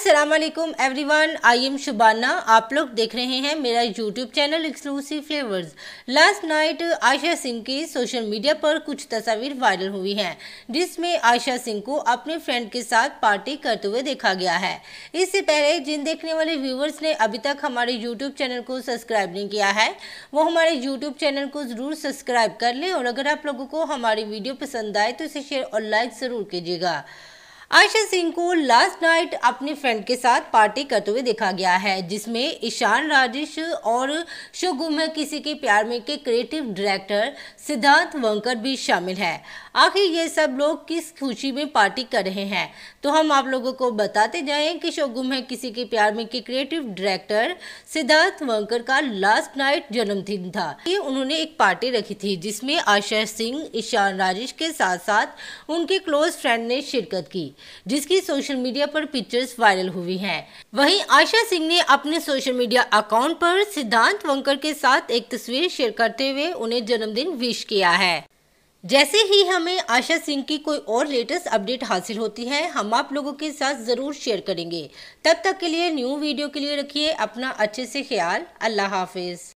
Aslam everyone I am Shubana आप लोग देख रहे हैं मेरा YouTube channel exclusive flavours last night Ayesha Singh की सोशल मीडिया पर कुछ तस्वीर वायरल हुई हैं जिसमें आयशा सिंह को अपने फ्रेंड के साथ पार्टी करते हुए देखा गया है इससे पहले जिन देखने वाले व्यूवर्स ने अभी तक हमारे यूट्यूब चैनल को सब्सक्राइब नहीं किया है वो हमारे यूट्यूब चैनल को ज़रूर सब्सक्राइब कर लें और अगर आप लोगों को हमारी वीडियो पसंद आए तो इसे शेयर और लाइक ज़रूर कीजिएगा आयशा सिंह को लास्ट नाइट अपने फ्रेंड के साथ पार्टी करते हुए देखा गया है जिसमें ईशान राजेश और शुगुम है किसी के प्यार में के क्रिएटिव डायरेक्टर सिद्धार्थ वंकर भी शामिल है आखिर ये सब लोग किस खुशी में पार्टी कर रहे हैं तो हम आप लोगों को बताते जाएं कि शोगुम है किसी के प्यार में के क्रिएटिव डायरेक्टर सिद्धार्थ वंकर का लास्ट नाइट जन्मदिन था कि उन्होंने एक पार्टी रखी थी जिसमें आशा सिंह ईशान राजेश के साथ साथ उनके क्लोज फ्रेंड ने शिरकत की जिसकी सोशल मीडिया पर पिक्चर्स वायरल हुई हैं वहीं आशा सिंह ने अपने सोशल मीडिया अकाउंट पर सिद्धांत वंकर के साथ एक तस्वीर शेयर करते हुए उन्हें जन्मदिन विश किया है जैसे ही हमें आशा सिंह की कोई और लेटेस्ट अपडेट हासिल होती है हम आप लोगों के साथ ज़रूर शेयर करेंगे तब तक के लिए न्यू वीडियो के लिए रखिए अपना अच्छे से ख्याल अल्लाह हाफिज़